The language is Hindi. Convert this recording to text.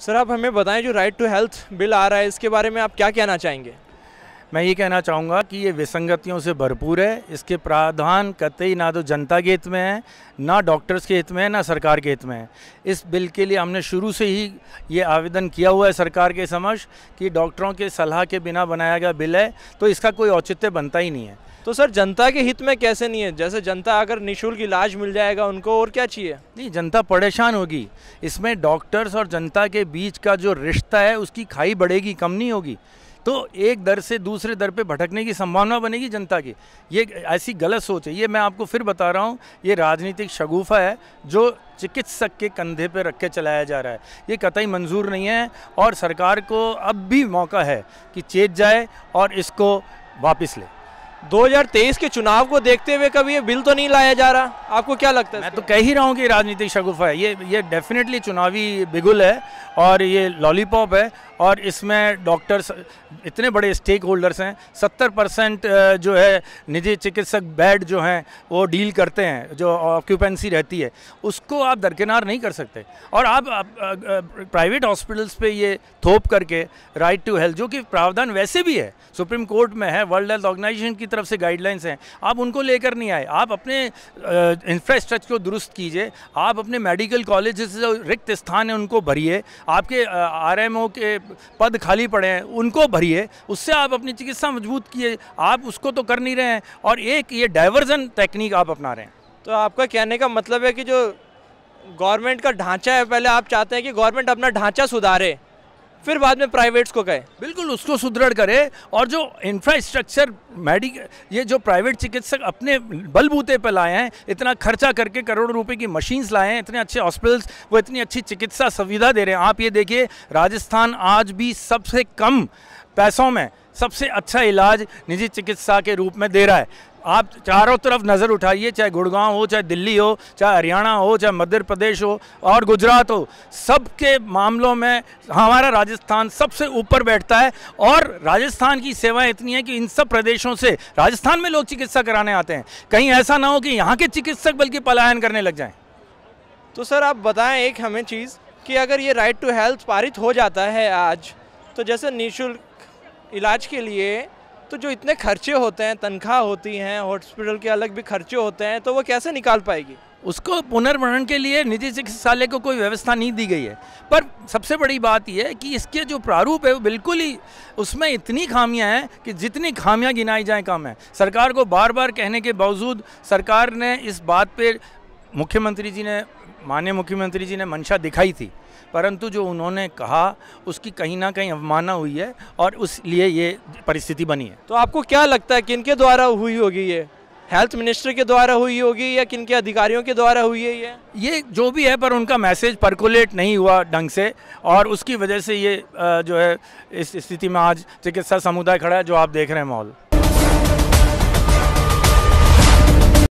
सर आप हमें बताएं जो राइट टू हेल्थ बिल आ रहा है इसके बारे में आप क्या कहना चाहेंगे मैं ये कहना चाहूँगा कि ये विसंगतियों से भरपूर है इसके प्रावधान कतई ना तो जनता के हित में है ना डॉक्टर्स के हित में है ना सरकार के हित में है इस बिल के लिए हमने शुरू से ही ये आवेदन किया हुआ है सरकार के समक्ष कि डॉक्टरों के सलाह के बिना बनाया गया बिल है तो इसका कोई औचित्य बनता ही नहीं है तो सर जनता के हित में कैसे नहीं है जैसे जनता अगर निःशुल्क इलाज मिल जाएगा उनको और क्या चाहिए नहीं जनता परेशान होगी इसमें डॉक्टर्स और जनता के बीच का जो रिश्ता है उसकी खाई बढ़ेगी कम नहीं होगी तो एक दर से दूसरे दर पे भटकने की संभावना बनेगी जनता की ये ऐसी गलत सोच है ये मैं आपको फिर बता रहा हूँ ये राजनीतिक शगुफा है जो चिकित्सक के कंधे पर रख के चलाया जा रहा है ये कतई मंजूर नहीं है और सरकार को अब भी मौका है कि चेत जाए और इसको वापस ले 2023 के चुनाव को देखते हुए कभी ये बिल तो नहीं लाया जा रहा आपको क्या लगता है मैं तो कह ही रहा हूँ कि राजनीतिक शगुफ है ये ये डेफिनेटली चुनावी बिगुल है और ये लॉलीपॉप है और इसमें डॉक्टर्स इतने बड़े स्टेक होल्डर्स हैं सत्तर परसेंट जो है निजी चिकित्सक बेड जो हैं वो डील करते हैं जो ऑक्यूपेंसी रहती है उसको आप दरकिनार नहीं कर सकते और आप, प्राइवेट हॉस्पिटल्स पर ये थोप करके राइट टू हेल्थ जो कि प्रावधान वैसे भी है सुप्रीम कोर्ट में है वर्ल्ड हेल्थ ऑर्गेनाइजेशन की तरफ से गाइडलाइंस हैं आप उनको लेकर नहीं आए आप अपने इंफ्रास्ट्रक्चर को दुरुस्त कीजिए आप अपने मेडिकल कॉलेज जो रिक्त स्थान है उनको भरिए आपके आर के पद खाली पड़े हैं उनको भरिए उससे आप अपनी चिकित्सा मजबूत किए आप उसको तो कर नहीं रहे हैं और एक ये डाइवर्जन टेक्निक आप अपना रहे हैं तो आपका कहने का मतलब है कि जो गवर्नमेंट का ढांचा है पहले आप चाहते हैं कि गवर्नमेंट अपना ढांचा सुधारे फिर बाद में प्राइवेट्स को कहे बिल्कुल उसको सुदृढ़ करें और जो इंफ्रास्ट्रक्चर मेडिकल ये जो प्राइवेट चिकित्सक अपने बलबूते पर लाए हैं इतना खर्चा करके करोड़ों रुपए की मशीन्स लाए हैं इतने अच्छे हॉस्पिटल्स वो इतनी अच्छी चिकित्सा सुविधा दे रहे हैं आप ये देखिए राजस्थान आज भी सबसे कम पैसों में सबसे अच्छा इलाज निजी चिकित्सा के रूप में दे रहा है आप चारों तरफ नज़र उठाइए चाहे गुड़गांव हो चाहे दिल्ली हो चाहे हरियाणा हो चाहे मध्य प्रदेश हो और गुजरात हो सब के मामलों में हमारा राजस्थान सबसे ऊपर बैठता है और राजस्थान की सेवाएं इतनी है कि इन सब प्रदेशों से राजस्थान में लोग चिकित्सा कराने आते हैं कहीं ऐसा ना हो कि यहाँ के चिकित्सक बल्कि पलायन करने लग जाएँ तो सर आप बताएँ एक हमें चीज़ कि अगर ये राइट टू हेल्थ पारित हो जाता है आज तो जैसे निःशुल्क इलाज के लिए तो जो इतने खर्चे होते हैं तनख्वाह होती हैं हॉस्पिटल के अलग भी खर्चे होते हैं तो वो कैसे निकाल पाएगी उसको पुनर्भरण के लिए निजी चिकित्सालय को कोई व्यवस्था नहीं दी गई है पर सबसे बड़ी बात यह है कि इसके जो प्रारूप है वो बिल्कुल ही उसमें इतनी खामियां हैं कि जितनी खामियां गिनाई जाएं कम है सरकार को बार बार कहने के बावजूद सरकार ने इस बात पे मुख्यमंत्री जी ने माननीय मुख्यमंत्री जी ने मंशा दिखाई थी परंतु जो उन्होंने कहा उसकी कहीं ना कहीं अवमानना हुई है और उस लिए ये परिस्थिति बनी है तो आपको क्या लगता है किन के द्वारा हुई होगी ये हेल्थ मिनिस्टर के द्वारा हुई होगी या किन के अधिकारियों के द्वारा हुई है ये ये जो भी है पर उनका मैसेज परकुलेट नहीं हुआ ढंग से और उसकी वजह से ये जो है इस स्थिति में आज चिकित्सा समुदाय खड़ा है जो आप देख रहे हैं माहौल